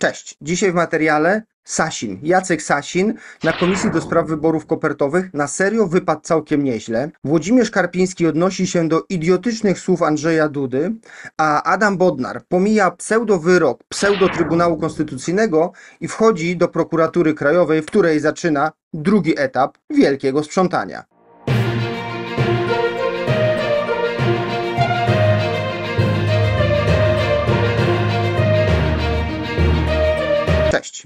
Cześć. Dzisiaj w materiale Sasin, Jacek Sasin na Komisji do Spraw Wyborów Kopertowych na serio wypadł całkiem nieźle. Włodzimierz Karpiński odnosi się do idiotycznych słów Andrzeja Dudy, a Adam Bodnar pomija pseudo wyrok, pseudo-Trybunału Konstytucyjnego i wchodzi do prokuratury krajowej, w której zaczyna drugi etap wielkiego sprzątania.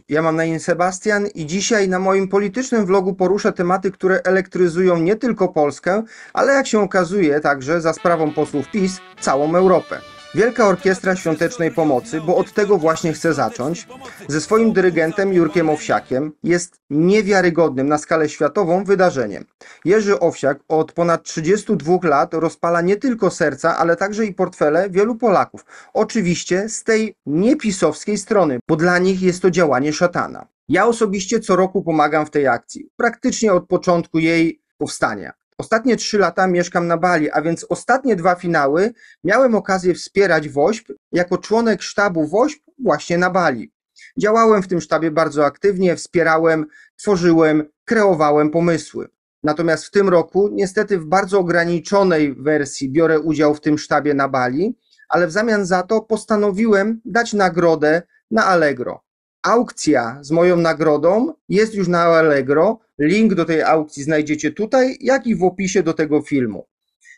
ja mam na imię Sebastian i dzisiaj na moim politycznym vlogu poruszę tematy, które elektryzują nie tylko Polskę, ale jak się okazuje także za sprawą posłów PiS całą Europę. Wielka Orkiestra Świątecznej Pomocy, bo od tego właśnie chcę zacząć, ze swoim dyrygentem Jurkiem Owsiakiem jest niewiarygodnym na skalę światową wydarzeniem. Jerzy Owsiak od ponad 32 lat rozpala nie tylko serca, ale także i portfele wielu Polaków. Oczywiście z tej niepisowskiej strony, bo dla nich jest to działanie szatana. Ja osobiście co roku pomagam w tej akcji, praktycznie od początku jej powstania. Ostatnie trzy lata mieszkam na Bali, a więc ostatnie dwa finały miałem okazję wspierać WOŚP jako członek sztabu WOŚP właśnie na Bali. Działałem w tym sztabie bardzo aktywnie, wspierałem, tworzyłem, kreowałem pomysły. Natomiast w tym roku, niestety w bardzo ograniczonej wersji, biorę udział w tym sztabie na Bali, ale w zamian za to postanowiłem dać nagrodę na Allegro aukcja z moją nagrodą jest już na Allegro. Link do tej aukcji znajdziecie tutaj, jak i w opisie do tego filmu.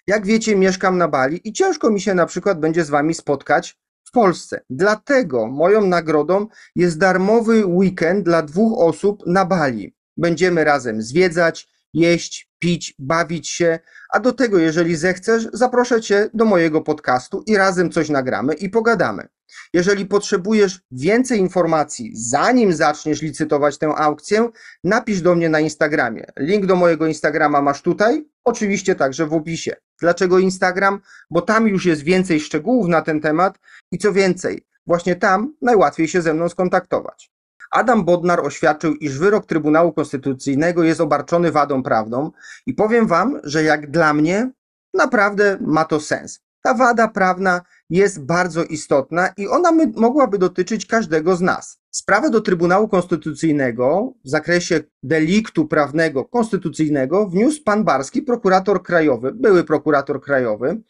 Jak wiecie, mieszkam na Bali i ciężko mi się na przykład będzie z Wami spotkać w Polsce. Dlatego moją nagrodą jest darmowy weekend dla dwóch osób na Bali. Będziemy razem zwiedzać, jeść, pić, bawić się, a do tego, jeżeli zechcesz, zaproszę Cię do mojego podcastu i razem coś nagramy i pogadamy. Jeżeli potrzebujesz więcej informacji, zanim zaczniesz licytować tę aukcję, napisz do mnie na Instagramie. Link do mojego Instagrama masz tutaj, oczywiście także w opisie. Dlaczego Instagram? Bo tam już jest więcej szczegółów na ten temat i co więcej, właśnie tam najłatwiej się ze mną skontaktować. Adam Bodnar oświadczył, iż wyrok Trybunału Konstytucyjnego jest obarczony wadą prawną i powiem Wam, że jak dla mnie naprawdę ma to sens ta wada prawna jest bardzo istotna i ona my, mogłaby dotyczyć każdego z nas. Sprawę do Trybunału Konstytucyjnego w zakresie deliktu prawnego konstytucyjnego wniósł pan Barski, prokurator krajowy, były prokurator krajowy,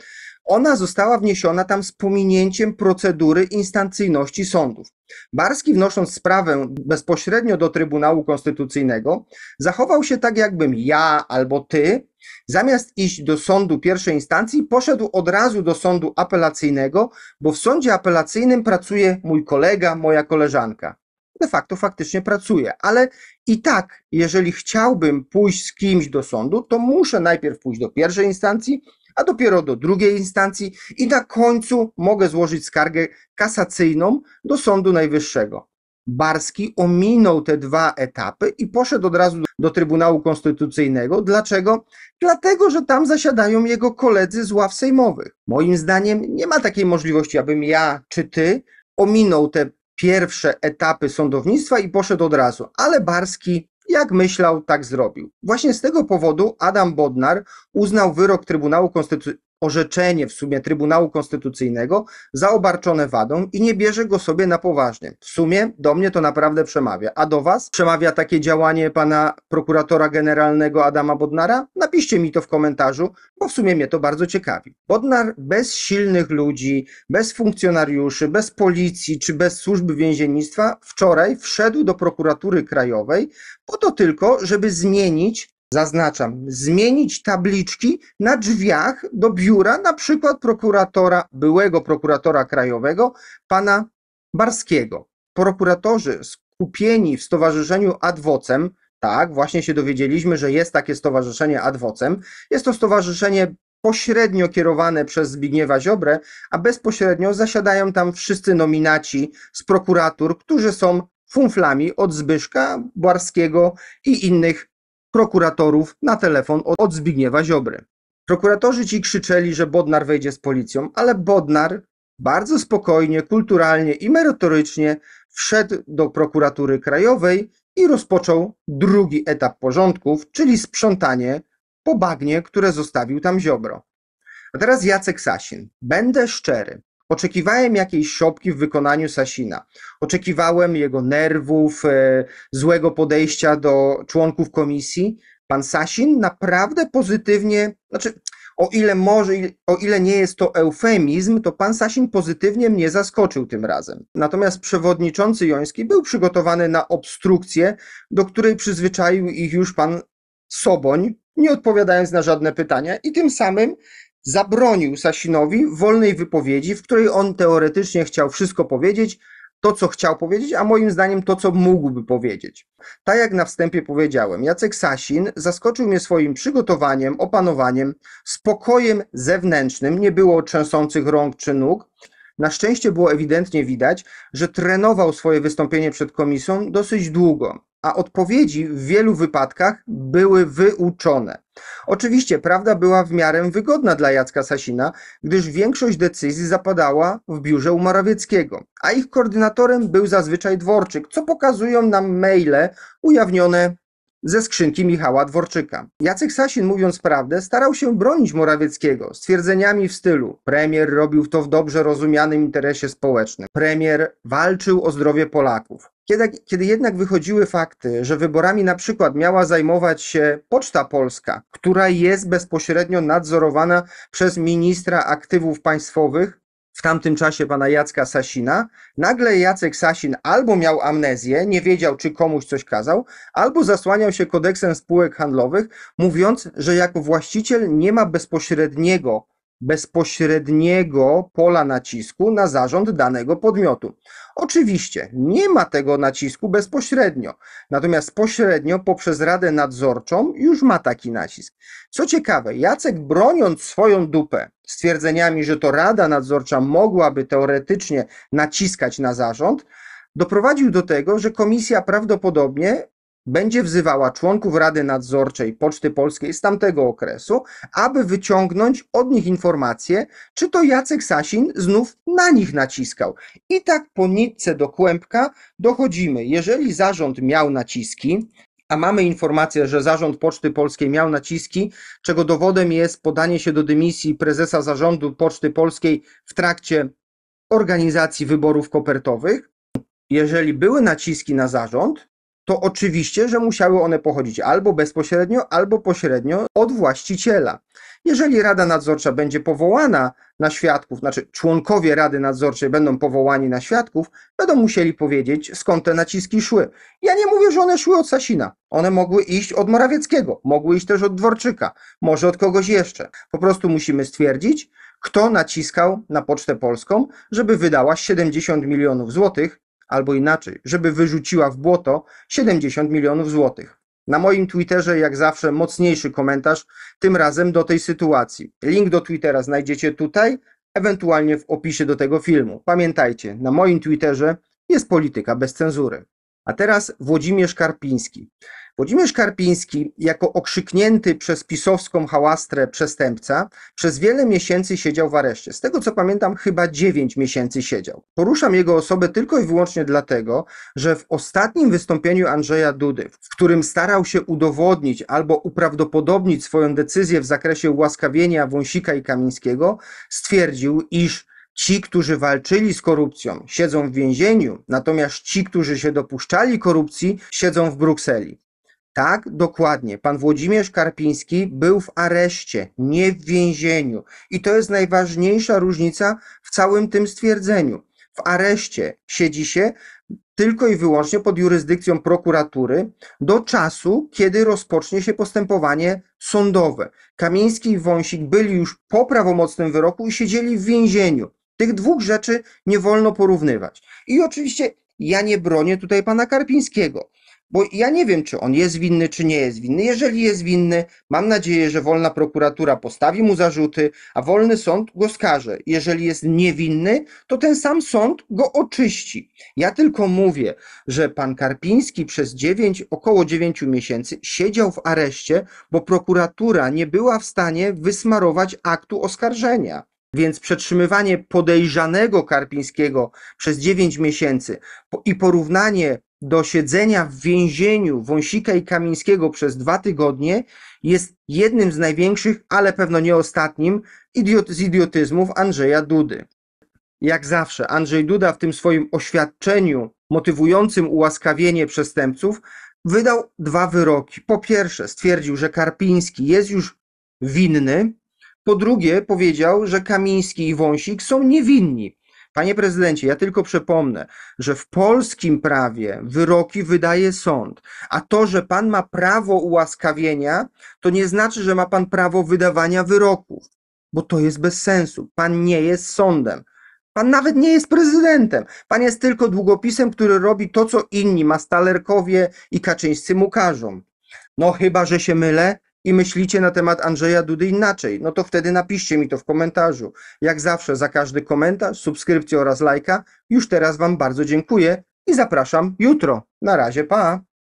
ona została wniesiona tam z pominięciem procedury instancyjności sądów. Barski, wnosząc sprawę bezpośrednio do Trybunału Konstytucyjnego, zachował się tak, jakbym ja albo ty, zamiast iść do sądu pierwszej instancji, poszedł od razu do sądu apelacyjnego, bo w sądzie apelacyjnym pracuje mój kolega, moja koleżanka de facto faktycznie pracuje, Ale i tak, jeżeli chciałbym pójść z kimś do sądu, to muszę najpierw pójść do pierwszej instancji, a dopiero do drugiej instancji i na końcu mogę złożyć skargę kasacyjną do Sądu Najwyższego. Barski ominął te dwa etapy i poszedł od razu do Trybunału Konstytucyjnego. Dlaczego? Dlatego, że tam zasiadają jego koledzy z ław sejmowych. Moim zdaniem nie ma takiej możliwości, abym ja czy ty ominął te pierwsze etapy sądownictwa i poszedł od razu. Ale Barski jak myślał, tak zrobił. Właśnie z tego powodu Adam Bodnar uznał wyrok Trybunału Konstytucyjnego orzeczenie w sumie Trybunału Konstytucyjnego zaobarczone wadą i nie bierze go sobie na poważnie. W sumie do mnie to naprawdę przemawia. A do Was przemawia takie działanie pana prokuratora generalnego Adama Bodnara? Napiszcie mi to w komentarzu, bo w sumie mnie to bardzo ciekawi. Bodnar bez silnych ludzi, bez funkcjonariuszy, bez policji czy bez służby więziennictwa wczoraj wszedł do prokuratury krajowej po to tylko, żeby zmienić Zaznaczam, zmienić tabliczki na drzwiach do biura na przykład prokuratora, byłego prokuratora krajowego, pana Barskiego. Prokuratorzy skupieni w stowarzyszeniu Adwocem, tak, właśnie się dowiedzieliśmy, że jest takie stowarzyszenie Adwocem. Jest to stowarzyszenie pośrednio kierowane przez Zbigniewa Ziobrę, a bezpośrednio zasiadają tam wszyscy nominaci z prokuratur, którzy są funflami od Zbyszka Barskiego i innych prokuratorów na telefon od Zbigniewa Ziobry. Prokuratorzy ci krzyczeli, że Bodnar wejdzie z policją, ale Bodnar bardzo spokojnie, kulturalnie i merytorycznie wszedł do prokuratury krajowej i rozpoczął drugi etap porządków, czyli sprzątanie po bagnie, które zostawił tam Ziobro. A teraz Jacek Sasin. Będę szczery. Oczekiwałem jakiejś szopki w wykonaniu Sasina. Oczekiwałem jego nerwów, e, złego podejścia do członków komisji. Pan Sasin naprawdę pozytywnie, znaczy, o ile może, o ile nie jest to eufemizm, to pan Sasin pozytywnie mnie zaskoczył tym razem. Natomiast przewodniczący Joński był przygotowany na obstrukcję, do której przyzwyczaił ich już pan Soboń, nie odpowiadając na żadne pytania i tym samym zabronił Sasinowi wolnej wypowiedzi, w której on teoretycznie chciał wszystko powiedzieć, to co chciał powiedzieć, a moim zdaniem to co mógłby powiedzieć. Tak jak na wstępie powiedziałem, Jacek Sasin zaskoczył mnie swoim przygotowaniem, opanowaniem, spokojem zewnętrznym, nie było trzęsących rąk czy nóg. Na szczęście było ewidentnie widać, że trenował swoje wystąpienie przed komisją dosyć długo, a odpowiedzi w wielu wypadkach były wyuczone. Oczywiście prawda była w miarę wygodna dla Jacka Sasina, gdyż większość decyzji zapadała w biurze u Morawieckiego, a ich koordynatorem był zazwyczaj Dworczyk, co pokazują nam maile ujawnione ze skrzynki Michała Dworczyka. Jacek Sasin, mówiąc prawdę, starał się bronić Morawieckiego stwierdzeniami w stylu premier robił to w dobrze rozumianym interesie społecznym, premier walczył o zdrowie Polaków. Kiedy, kiedy jednak wychodziły fakty, że wyborami na przykład miała zajmować się Poczta Polska, która jest bezpośrednio nadzorowana przez ministra aktywów państwowych, w tamtym czasie pana Jacka Sasina. Nagle Jacek Sasin albo miał amnezję, nie wiedział, czy komuś coś kazał, albo zasłaniał się kodeksem spółek handlowych, mówiąc, że jako właściciel nie ma bezpośredniego bezpośredniego pola nacisku na zarząd danego podmiotu. Oczywiście nie ma tego nacisku bezpośrednio, natomiast pośrednio poprzez Radę Nadzorczą już ma taki nacisk. Co ciekawe, Jacek broniąc swoją dupę stwierdzeniami, że to Rada Nadzorcza mogłaby teoretycznie naciskać na zarząd, doprowadził do tego, że komisja prawdopodobnie będzie wzywała członków Rady Nadzorczej Poczty Polskiej z tamtego okresu, aby wyciągnąć od nich informację, czy to Jacek Sasin znów na nich naciskał. I tak po nitce do kłębka dochodzimy. Jeżeli zarząd miał naciski, a mamy informację, że zarząd Poczty Polskiej miał naciski, czego dowodem jest podanie się do dymisji prezesa zarządu Poczty Polskiej w trakcie organizacji wyborów kopertowych. Jeżeli były naciski na zarząd, to oczywiście, że musiały one pochodzić albo bezpośrednio, albo pośrednio od właściciela. Jeżeli Rada Nadzorcza będzie powołana na świadków, znaczy członkowie Rady Nadzorczej będą powołani na świadków, będą musieli powiedzieć, skąd te naciski szły. Ja nie mówię, że one szły od Sasina. One mogły iść od Morawieckiego, mogły iść też od Dworczyka, może od kogoś jeszcze. Po prostu musimy stwierdzić, kto naciskał na Pocztę Polską, żeby wydała 70 milionów złotych albo inaczej, żeby wyrzuciła w błoto 70 milionów złotych. Na moim Twitterze, jak zawsze, mocniejszy komentarz, tym razem do tej sytuacji. Link do Twittera znajdziecie tutaj, ewentualnie w opisie do tego filmu. Pamiętajcie, na moim Twitterze jest polityka bez cenzury. A teraz Włodzimierz Karpiński. Włodzimierz Karpiński, jako okrzyknięty przez pisowską hałastrę przestępca, przez wiele miesięcy siedział w areszcie. Z tego co pamiętam, chyba 9 miesięcy siedział. Poruszam jego osobę tylko i wyłącznie dlatego, że w ostatnim wystąpieniu Andrzeja Dudy, w którym starał się udowodnić albo uprawdopodobnić swoją decyzję w zakresie ułaskawienia Wąsika i Kamińskiego, stwierdził, iż ci, którzy walczyli z korupcją, siedzą w więzieniu, natomiast ci, którzy się dopuszczali korupcji, siedzą w Brukseli. Tak, dokładnie. Pan Włodzimierz Karpiński był w areszcie, nie w więzieniu. I to jest najważniejsza różnica w całym tym stwierdzeniu. W areszcie siedzi się tylko i wyłącznie pod jurysdykcją prokuratury do czasu, kiedy rozpocznie się postępowanie sądowe. Kamiński i Wąsik byli już po prawomocnym wyroku i siedzieli w więzieniu. Tych dwóch rzeczy nie wolno porównywać. I oczywiście ja nie bronię tutaj pana Karpińskiego. Bo ja nie wiem, czy on jest winny, czy nie jest winny. Jeżeli jest winny, mam nadzieję, że wolna prokuratura postawi mu zarzuty, a wolny sąd go skaże. Jeżeli jest niewinny, to ten sam sąd go oczyści. Ja tylko mówię, że pan Karpiński przez 9, około 9 miesięcy siedział w areszcie, bo prokuratura nie była w stanie wysmarować aktu oskarżenia. Więc przetrzymywanie podejrzanego Karpińskiego przez 9 miesięcy i porównanie do siedzenia w więzieniu Wąsika i Kamińskiego przez dwa tygodnie jest jednym z największych, ale pewno nie ostatnim, idiot z idiotyzmów Andrzeja Dudy. Jak zawsze, Andrzej Duda w tym swoim oświadczeniu motywującym ułaskawienie przestępców wydał dwa wyroki. Po pierwsze, stwierdził, że Karpiński jest już winny po drugie, powiedział, że Kamiński i Wąsik są niewinni. Panie prezydencie, ja tylko przypomnę, że w polskim prawie wyroki wydaje sąd, a to, że pan ma prawo ułaskawienia, to nie znaczy, że ma pan prawo wydawania wyroków, bo to jest bez sensu. Pan nie jest sądem. Pan nawet nie jest prezydentem. Pan jest tylko długopisem, który robi to, co inni, Mastalerkowie i Kaczyńscy mu każą. No chyba, że się mylę, i myślicie na temat Andrzeja Dudy inaczej, no to wtedy napiszcie mi to w komentarzu. Jak zawsze za każdy komentarz, subskrypcję oraz lajka już teraz Wam bardzo dziękuję i zapraszam jutro. Na razie, pa!